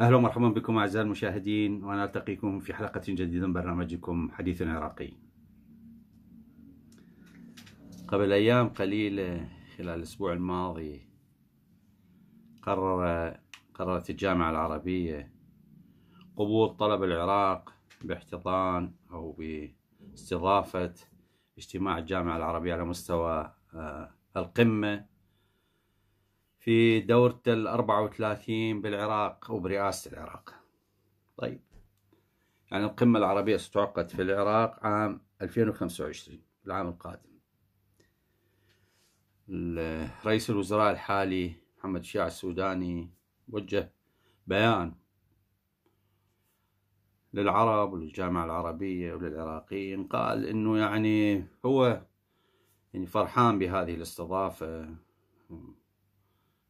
اهلا ومرحبا بكم اعزائي المشاهدين ونلتقيكم في حلقه جديده من برنامجكم حديث عراقي. قبل ايام قليله خلال الاسبوع الماضي قرر قررت الجامعة العربية قبول طلب العراق باحتضان أو باستضافة اجتماع الجامعة العربية على مستوى آه، القمة في دورة ال 34 بالعراق وبرئاسة العراق طيب يعني القمة العربية ستعقد في العراق عام 2025 العام القادم رئيس الوزراء الحالي محمد الشيع السوداني وجه بيان للعرب وللجامعة العربية وللعراقيين قال انه يعني هو يعني فرحان بهذه الاستضافة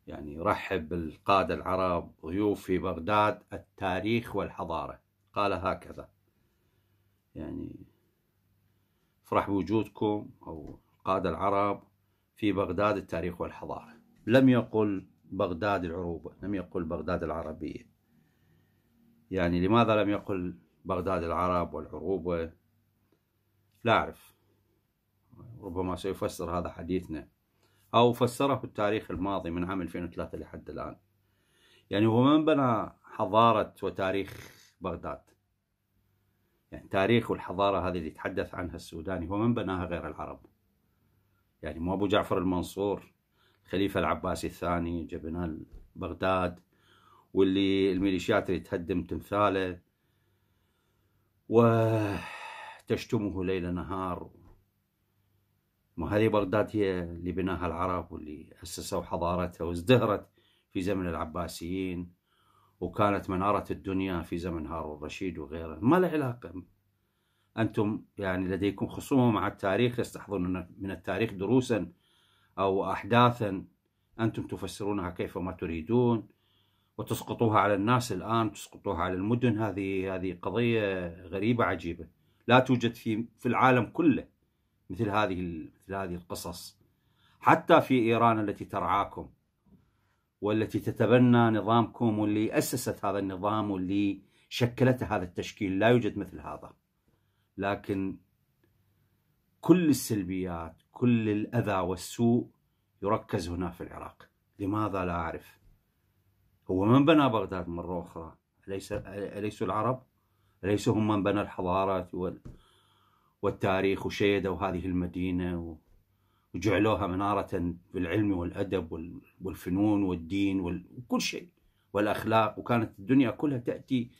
يعني رحب بالقادة العرب ضيوف في بغداد التاريخ والحضارة قال هكذا يعني افرح بوجودكم أو القادة العرب في بغداد التاريخ والحضارة لم يقل بغداد العروبة لم يقل بغداد العربية يعني لماذا لم يقل بغداد العرب والعروبة لا أعرف ربما سيفسر هذا حديثنا أو فسره التاريخ الماضي من عام 2003 لحد الآن يعني هو من بنى حضارة وتاريخ بغداد يعني تاريخ والحضارة هذه اللي تحدث عنها السوداني هو من بناها غير العرب يعني مو أبو جعفر المنصور الخليفة العباسي الثاني جبنال بغداد واللي الميليشيات اللي تهدم تمثاله وتشتمه ليل نهار ما هذه بغداد هي اللي بناها العرب واللي أسسوا حضارتها وازدهرت في زمن العباسيين وكانت منارة الدنيا في زمن هارون الرشيد وغيره ما له علاقة أنتم يعني لديكم خصومة مع التاريخ يستحضرون من التاريخ دروساً أو أحداثا أنتم تفسرونها كيفما تريدون وتسقطوها على الناس الآن تسقطوها على المدن هذه هذه قضية غريبة عجيبة لا توجد في في العالم كله مثل هذه مثل هذه القصص حتى في إيران التي ترعاكم والتي تتبنى نظامكم واللي أسست هذا النظام واللي شكلته هذا التشكيل لا يوجد مثل هذا لكن كل السلبيات كل الأذى والسوء يركز هنا في العراق لماذا لا أعرف هو من بنى بغداد مرة أخرى أليس, أليس العرب أليس هم من بنى الحضارة والتاريخ وشيدوا هذه المدينة وجعلوها منارة بالعلم والأدب والفنون والدين وكل شيء والأخلاق وكانت الدنيا كلها تأتي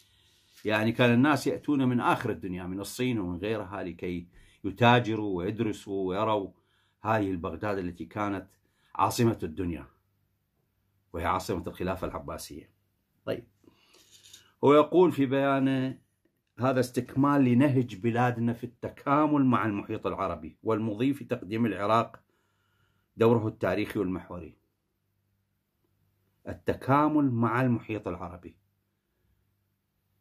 يعني كان الناس يأتون من آخر الدنيا من الصين ومن غيرها لكي يتاجروا ويدرسوا ويروا هذه البغداد التي كانت عاصمة الدنيا وهي عاصمة الخلافة العباسية طيب هو يقول في بيانه هذا استكمال لنهج بلادنا في التكامل مع المحيط العربي والمضي في تقديم العراق دوره التاريخي والمحوري التكامل مع المحيط العربي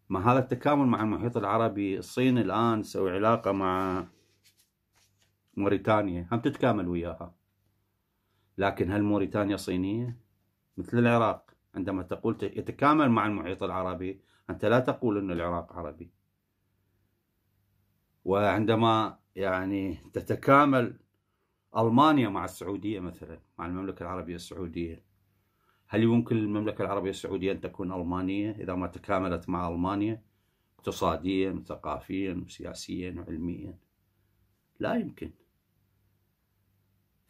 ما هذا التكامل مع المحيط العربي الصين الآن تسوي علاقة مع موريتانيا هم تتكامل وياها لكن هل موريتانيا صينية؟ مثل العراق عندما تقول يتكامل مع المحيط العربي أنت لا تقول أن العراق عربي وعندما يعني تتكامل ألمانيا مع السعودية مثلا مع المملكة العربية السعودية هل يمكن للمملكة العربية السعودية أن تكون ألمانية إذا ما تكاملت مع ألمانيا اقتصاديا وثقافيا وسياسيا وعلميا لا يمكن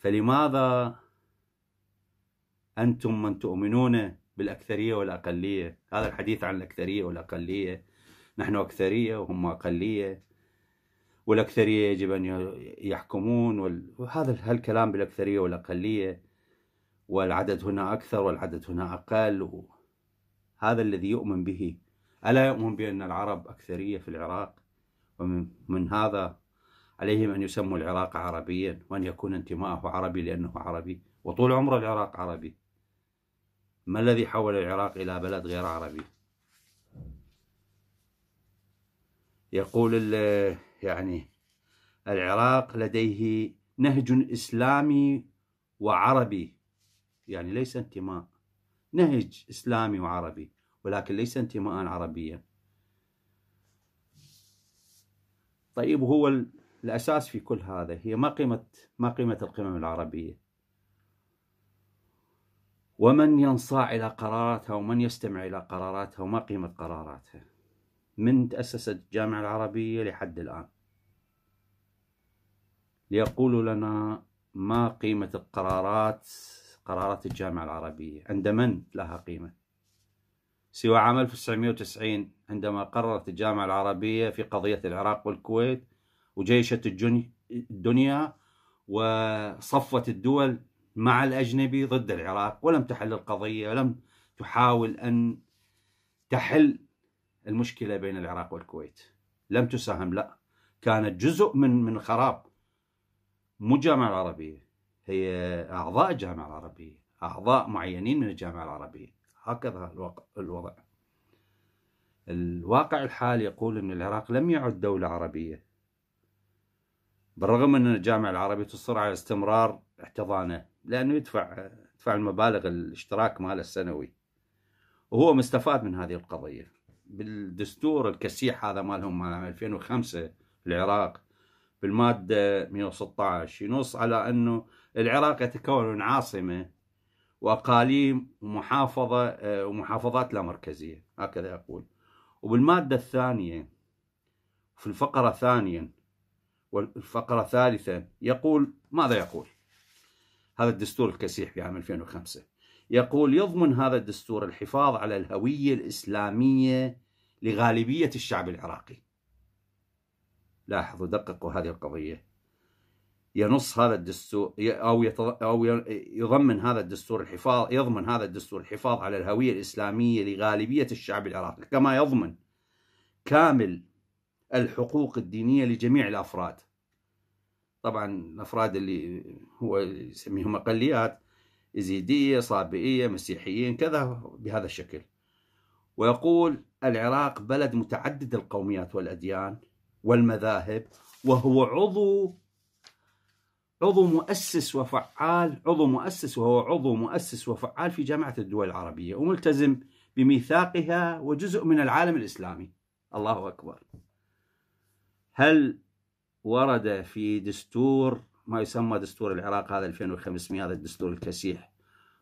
فلماذا أنتم من تؤمنون بالأكثرية والأقلية هذا الحديث عن الأكثرية والأقلية نحن أكثرية وهم أقلية والأكثرية يجب أن يحكمون وهذا هالكلام بالأكثرية والأقلية والعدد هنا أكثر والعدد هنا أقل هذا الذي يؤمن به ألا يؤمن بأن العرب أكثرية في العراق ومن هذا عليهم أن يسموا العراق عربيا وأن يكون انتماءه عربي لأنه عربي وطول عمر العراق عربي ما الذي حول العراق إلى بلد غير عربي يقول يعني العراق لديه نهج إسلامي وعربي يعني ليس انتماء نهج إسلامي وعربي ولكن ليس انتماء عربيا طيب هو الأساس في كل هذا هي ما قيمة ما قيمة القمم العربية ومن ينصاع إلى قراراتها ومن يستمع إلى قراراتها وما قيمة قراراتها من تأسست الجامعة العربية لحد الآن ليقولوا لنا ما قيمة القرارات قرارات الجامعة العربية عند من لها قيمة سوى عام 1990 عندما قررت الجامعة العربية في قضية العراق والكويت وجيشت الدنيا وصفت الدول مع الأجنبي ضد العراق ولم تحل القضية ولم تحاول أن تحل المشكلة بين العراق والكويت لم تساهم لا كانت جزء من من خراب مو الجامعة العربية هي أعضاء الجامعة العربية أعضاء معينين من الجامعة العربية هكذا الوضع الواقع الحالي يقول أن العراق لم يعد دولة عربية بالرغم أن الجامعة العربية تصر على استمرار احتضانه لأنه يدفع يدفع المبالغ الاشتراك ماله السنوي وهو مستفاد من هذه القضية بالدستور الكسيح هذا مالهم مال 2005 في العراق بالمادة 116 ينص على أنه العراق يتكون من عاصمة وأقاليم ومحافظة آه، ومحافظات لا مركزية هكذا يقول وبالمادة الثانية في الفقرة ثانيا والفقرة الثالثة يقول ماذا يقول هذا الدستور الكسيح في عام 2005 يقول يضمن هذا الدستور الحفاظ على الهوية الإسلامية لغالبية الشعب العراقي لاحظوا دققوا هذه القضية ينص هذا الدستور أو, أو يضمن هذا الدستور الحفاظ يضمن هذا الدستور الحفاظ على الهوية الإسلامية لغالبية الشعب العراقي كما يضمن كامل الحقوق الدينية لجميع الأفراد طبعا الأفراد اللي هو يسميهم أقليات يزيدية صابئية مسيحيين كذا بهذا الشكل ويقول العراق بلد متعدد القوميات والأديان والمذاهب وهو عضو عضو مؤسس وفعال عضو مؤسس وهو عضو مؤسس وفعال في جامعة الدول العربية وملتزم بميثاقها وجزء من العالم الإسلامي الله أكبر هل ورد في دستور ما يسمى دستور العراق هذا 2500 هذا الدستور الكسيح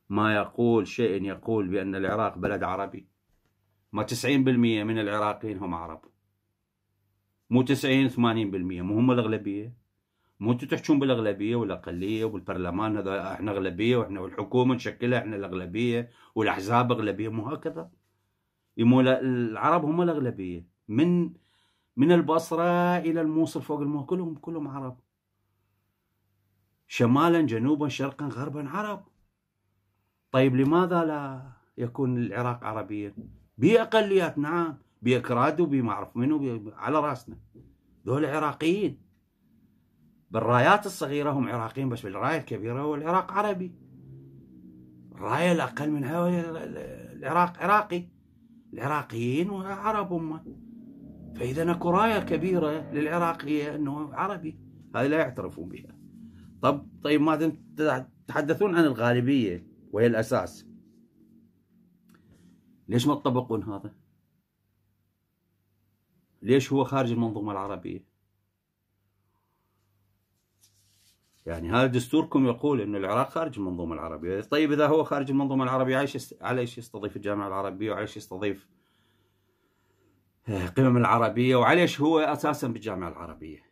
ما يقول شيء يقول بأن العراق بلد عربي ما 90% من العراقيين هم عرب مو 90 80% مو هم الأغلبية مو انتم تحكون بالاغلبيه والاقليه والبرلمان هذا احنا اغلبيه واحنا والحكومه نشكلها احنا الاغلبيه والاحزاب اغلبيه مو هكذا العرب هم الاغلبيه من من البصرة إلى الموصل فوق الموصل كلهم كلهم عرب شمالا جنوبا شرقا غربا عرب طيب لماذا لا يكون العراق عربيا بأقليات نعم بأكراد وبما أعرف منه على راسنا دول عراقيين بالرايات الصغيرة هم عراقيين بس بالراية الكبيرة هو العراق عربي الراية الأقل منها العراق عراقي العراقيين وعرب هم فإذا اكو راية كبيرة للعراق هي أنه عربي هذه لا يعترفون بها طب طيب ماذا تتحدثون عن الغالبية وهي الأساس ليش ما تطبقون هذا؟ ليش هو خارج المنظومة العربية؟ يعني هذا دستوركم يقول أن العراق خارج المنظومة العربية طيب إذا هو خارج المنظومة العربية على ايش يستضيف الجامعة العربية وعلى ايش يستضيف قمم العربية وعليش هو أساسا بالجامعة العربية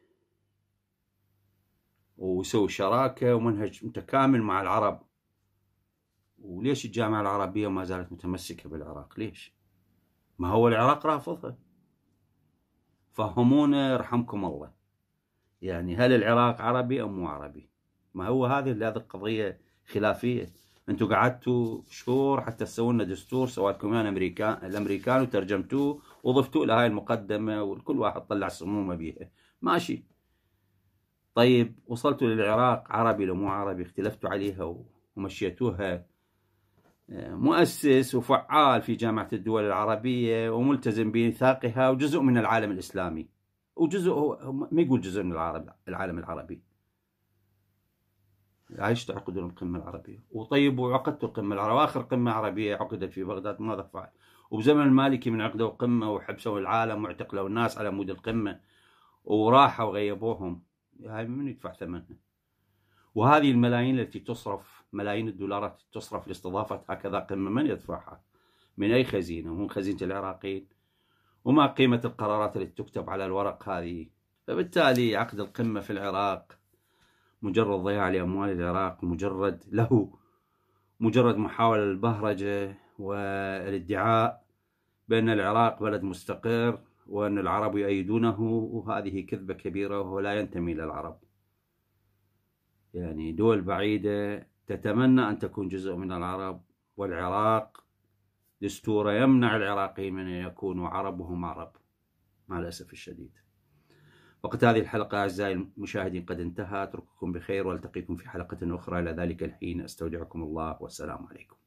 ويسوي شراكة ومنهج متكامل مع العرب وليش الجامعة العربية ما زالت متمسكة بالعراق ليش ما هو العراق رافضها فهمونا رحمكم الله يعني هل العراق عربي أم مو عربي ما هو هذه هذه القضية خلافية انتم قعدتوا شهور حتى تسووا لنا دستور سوالكم انا امريكان الامريكان وترجمتوه وضفتوه لهاي المقدمه وكل واحد طلع سمومه بيها ماشي طيب وصلتوا للعراق عربي لو مو عربي اختلفتوا عليها ومشيتوها آه، مؤسس وفعال في جامعة الدول العربية وملتزم بميثاقها وجزء من العالم الإسلامي وجزء هو ما يقول جزء من العرب العالم العربي عشت عقد القمة العربية وطيب وعقدت القمة العربية آخر قمة عربية عقدت في بغداد ماذا فعل وبزمن المالكي من عقدوا قمة وحبسوا العالم واعتقلوا الناس على مود القمة وراحوا وغيبوهم هاي من يدفع ثمنها وهذه الملايين التي تصرف ملايين الدولارات تصرف لاستضافة هكذا قمة من يدفعها من أي خزينة من خزينة العراقيين وما قيمة القرارات التي تكتب على الورق هذه فبالتالي عقد القمة في العراق مجرد ضياع لأموال العراق مجرد له مجرد محاولة للبهرجة والادعاء بأن العراق بلد مستقر وأن العرب يؤيدونه وهذه كذبة كبيرة وهو لا ينتمي إلى العرب يعني دول بعيدة تتمنى أن تكون جزء من العرب والعراق دستور يمنع العراقيين من أن يكونوا عرب وهم عرب مع الأسف الشديد وقت هذه الحلقة أعزائي المشاهدين قد انتهى أترككم بخير وألتقيكم في حلقة أخرى إلى ذلك الحين أستودعكم الله والسلام عليكم